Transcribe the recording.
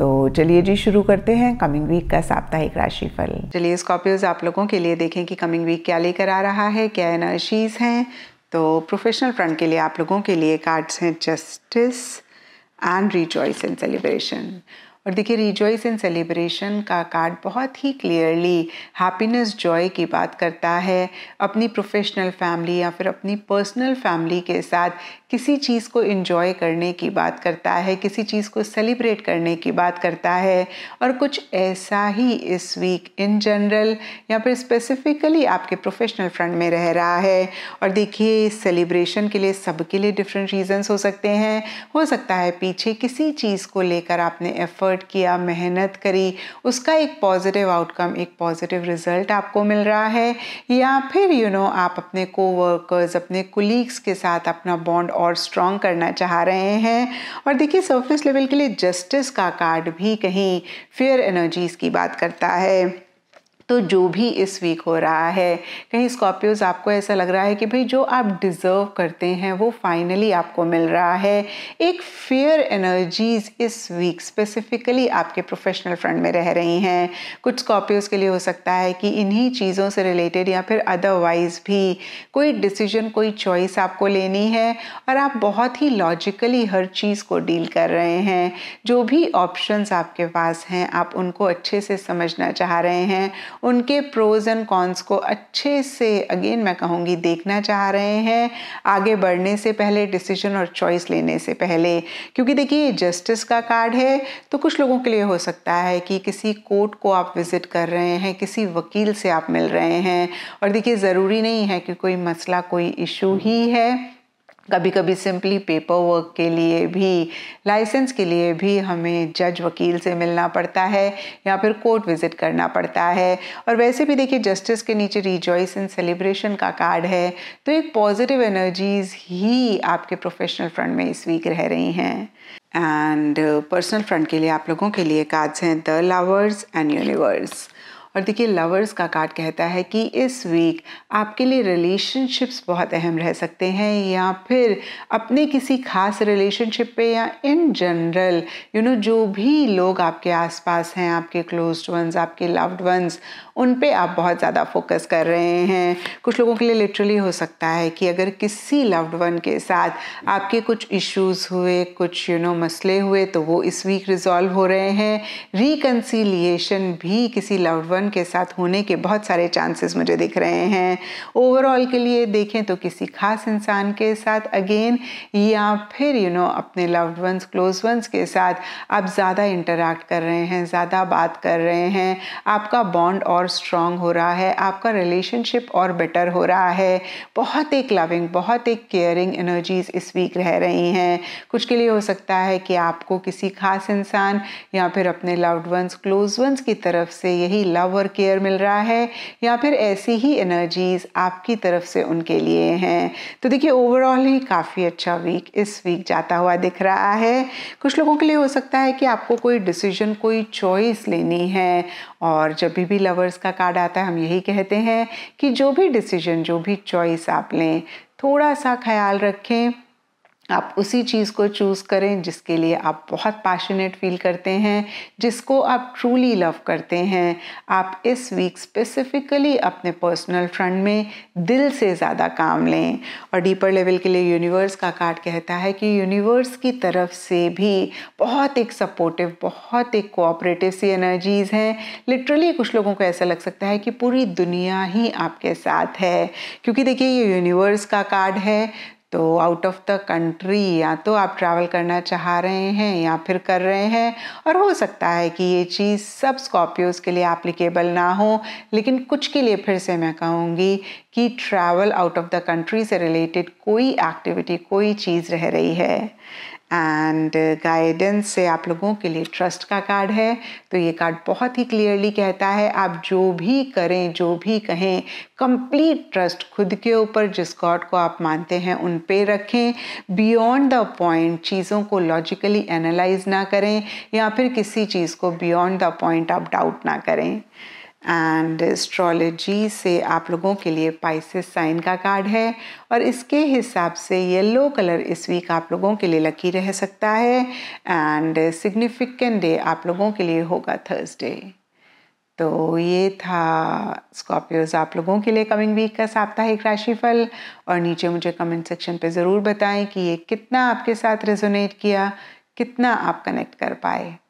तो चलिए जी शुरू करते हैं कमिंग वीक का साप्ताहिक राशिफल चलिए स्कॉर्पियोज आप लोगों के लिए देखें कि कमिंग वीक क्या लेकर आ रहा है क्या एनर्जीज हैं तो प्रोफेशनल फ्रंट के लिए आप लोगों के लिए कार्ड्स हैं justice and rejoice and celebration और देखिए रिजॉइस इन सेलिब्रेशन का कार्ड बहुत ही क्लियरली हैप्पीनेस जॉय की बात करता है अपनी प्रोफेशनल फैमिली या फिर अपनी पर्सनल फैमिली के साथ किसी चीज़ को इन्जॉय करने की बात करता है किसी चीज़ को सेलिब्रेट करने की बात करता है और कुछ ऐसा ही इस वीक इन जनरल या फिर स्पेसिफिकली आपके प्रोफेशनल फ्रंट में रह रहा है और देखिए सेलिब्रेशन के लिए सबके लिए डिफरेंट रीजंस हो सकते हैं हो सकता है पीछे किसी चीज़ को लेकर आपने एफर्ट एफर्ट किया मेहनत करी उसका एक पॉजिटिव आउटकम एक पॉजिटिव रिजल्ट आपको मिल रहा है या फिर यू you नो know, आप अपने कोवर्कर्स अपने कुलीग्स के साथ अपना बॉन्ड और स्ट्रॉन्ग करना चाह रहे हैं और देखिए सर्फिस लेवल के लिए जस्टिस का कार्ड भी कहीं फेयर एनर्जीज़ की बात करता है तो जो भी इस वीक हो रहा है कहीं स्कॉर्पियोज आपको ऐसा लग रहा है कि भाई जो आप डिज़र्व करते हैं वो फाइनली आपको मिल रहा है एक फेयर एनर्जीज इस वीक स्पेसिफिकली आपके प्रोफेशनल फ्रंट में रह रही हैं कुछ स्कॉर्पियोज के लिए हो सकता है कि इन्हीं चीज़ों से रिलेटेड या फिर अदरवाइज भी कोई डिसीजन कोई चॉइस आपको लेनी है और आप बहुत ही लॉजिकली हर चीज़ को डील कर रहे हैं जो भी ऑप्शंस आपके पास हैं आप उनको अच्छे से समझना चाह रहे हैं उनके प्रोज एंड कॉन्स को अच्छे से अगेन मैं कहूँगी देखना चाह रहे हैं आगे बढ़ने से पहले डिसीजन और चॉइस लेने से पहले क्योंकि देखिए जस्टिस का कार्ड है तो कुछ लोगों के लिए हो सकता है कि किसी कोर्ट को आप विज़िट कर रहे हैं किसी वकील से आप मिल रहे हैं और देखिए ज़रूरी नहीं है कि कोई मसला कोई इशू ही है कभी कभी सिंपली पेपर वर्क के लिए भी लाइसेंस के लिए भी हमें जज वकील से मिलना पड़ता है या फिर कोर्ट विज़िट करना पड़ता है और वैसे भी देखिए जस्टिस के नीचे रिजॉइस एंड सेलिब्रेशन का कार्ड है तो एक पॉजिटिव एनर्जीज़ ही आपके प्रोफेशनल फ्रंट में इस वीक रह रही हैं एंड पर्सनल फ्रंट के लिए आप लोगों के लिए कार्ड्स हैं द लवर्स एंड यूनिवर्स और देखिए लवर्स का कार्ड कहता है कि इस वीक आपके लिए रिलेशनशिप्स बहुत अहम रह सकते हैं या फिर अपने किसी खास रिलेशनशिप पे या इन जनरल यू नो जो भी लोग आपके आसपास हैं आपके क्लोज वंस आपके लव्ड वंस उन पे आप बहुत ज़्यादा फोकस कर रहे हैं कुछ लोगों के लिए लिटरली हो सकता है कि अगर किसी लव्ड वन के साथ आपके कुछ इश्यूज हुए कुछ यू you नो know, मसले हुए तो वो इस वीक रिजॉल्व हो रहे हैं रिकन्सीलिएशन भी किसी लव्ड वन वन के साथ होने के बहुत सारे चांसेस मुझे दिख रहे हैं ओवरऑल के लिए देखें तो किसी खास इंसान के साथ अगेन या फिर यू you नो know, अपने लव्ड वंस क्लोज वंस के साथ आप ज़्यादा इंटरेक्ट कर रहे हैं ज़्यादा बात कर रहे हैं आपका बॉन्ड और स्ट्रांग हो रहा है आपका रिलेशनशिप और बेटर हो रहा है बहुत एक लविंग बहुत एक केयरिंग एनर्जीज इस वीक रह रही हैं कुछ के लिए हो सकता है कि आपको किसी खास इंसान या फिर अपने लव्ड वंस क्लोज वंस की तरफ से यही लव पावर केयर मिल रहा है या फिर ऐसी ही एनर्जीज आपकी तरफ से उनके लिए हैं तो देखिए ओवरऑल ही काफ़ी अच्छा वीक इस वीक जाता हुआ दिख रहा है कुछ लोगों के लिए हो सकता है कि आपको कोई डिसीजन कोई चॉइस लेनी है और जब भी भी लवर्स का कार्ड आता है हम यही कहते हैं कि जो भी डिसीजन जो भी चॉइस आप लें थोड़ा सा ख्याल रखें आप उसी चीज़ को चूज़ करें जिसके लिए आप बहुत पैशनेट फील करते हैं जिसको आप ट्रूली लव करते हैं आप इस वीक स्पेसिफिकली अपने पर्सनल फ्रंट में दिल से ज़्यादा काम लें और डीपर लेवल के लिए यूनिवर्स का कार्ड कहता है कि यूनिवर्स की तरफ से भी बहुत एक सपोर्टिव बहुत एक कोऑपरेटिव सी एनर्जीज़ हैं लिटरली कुछ लोगों को ऐसा लग सकता है कि पूरी दुनिया ही आपके साथ है क्योंकि देखिए ये यूनिवर्स का कार्ड है तो आउट ऑफ द कंट्री या तो आप ट्रैवल करना चाह रहे हैं या फिर कर रहे हैं और हो सकता है कि ये चीज़ सब स्कॉर्पियोज़ के लिए एप्लीकेबल ना हो लेकिन कुछ के लिए फिर से मैं कहूँगी कि travel out of the country से रिलेटेड कोई एक्टिविटी कोई चीज़ रह रही है एंड गाइडेंस uh, से आप लोगों के लिए ट्रस्ट का कार्ड है तो ये कार्ड बहुत ही क्लियरली कहता है आप जो भी करें जो भी कहें कंप्लीट ट्रस्ट खुद के ऊपर जिस गॉड को आप मानते हैं उन पे रखें बियॉन्ड द पॉइंट चीज़ों को लॉजिकली एनालाइज ना करें या फिर किसी चीज़ को बियॉन्ड द पॉइंट आप डाउट ना करें एंड एस्ट्रोलॉजी से आप लोगों के लिए पाइसिस साइन का कार्ड है और इसके हिसाब से येलो कलर इस वीक आप लोगों के लिए लकी रह सकता है एंड सिग्निफिकेंट डे आप लोगों के लिए होगा थर्सडे तो ये था स्कॉर्पियोज आप लोगों के लिए कमिंग वीक का साप्ताहिक राशिफल और नीचे मुझे कमेंट सेक्शन पे ज़रूर बताएं कि ये कितना आपके साथ रेजोनेट किया कितना आप कनेक्ट कर पाए